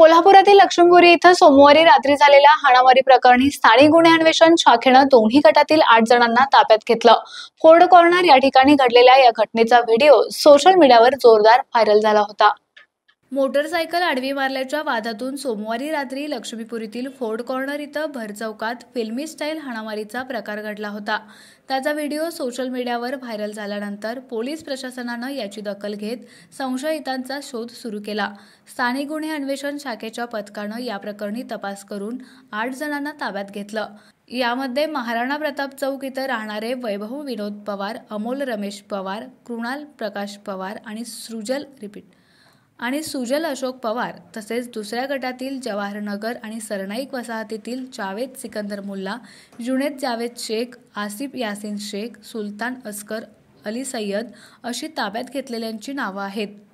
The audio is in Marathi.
कोल्हापुरातील लक्ष्मीपुरी इथं सोमवारी रात्री झालेल्या हाणामारी प्रकरणी स्थानिक गुन्हे अन्वेषण शाखेनं दोन्ही गटातील आठ जणांना ताब्यात घेतलं फोर्ड कॉर्नर या ठिकाणी घडलेल्या या घटनेचा व्हिडिओ सोशल मीडियावर जोरदार व्हायरल झाला होता मोटरसायकल आडवी मारल्याच्या वादातून सोमवारी रात्री लक्ष्मीपुरीतील फोर्ड कॉर्नर इथं भरचौकात फिल्मी स्टाईल हाणामारीचा प्रकार घडला होता त्याचा व्हिडिओ सोशल मीडियावर व्हायरल झाल्यानंतर पोलीस प्रशासनानं याची दखल घेत संशयितांचा शोध सुरू केला स्थानिक गुन्हे अन्वेषण शाखेच्या पथकानं या प्रकरणी तपास करून आठ जणांना ताब्यात घेतलं यामध्ये महाराणा प्रताप चौक इथं राहणारे वैभव विनोद पवार अमोल रमेश पवार कृणाल प्रकाश पवार आणि सृजल रिपीट आणि सुजल अशोक पवार तसेच दुसऱ्या गटातील जवाहरनगर आणि सरनाईक वसाहतीतील जावेद सिकंदर मुल्ला जुनेद जावेद शेख आसिफ यासिन शेख सुलतान अस्कर अली सय्यद अशी ताब्यात घेतलेल्यांची नावं आहेत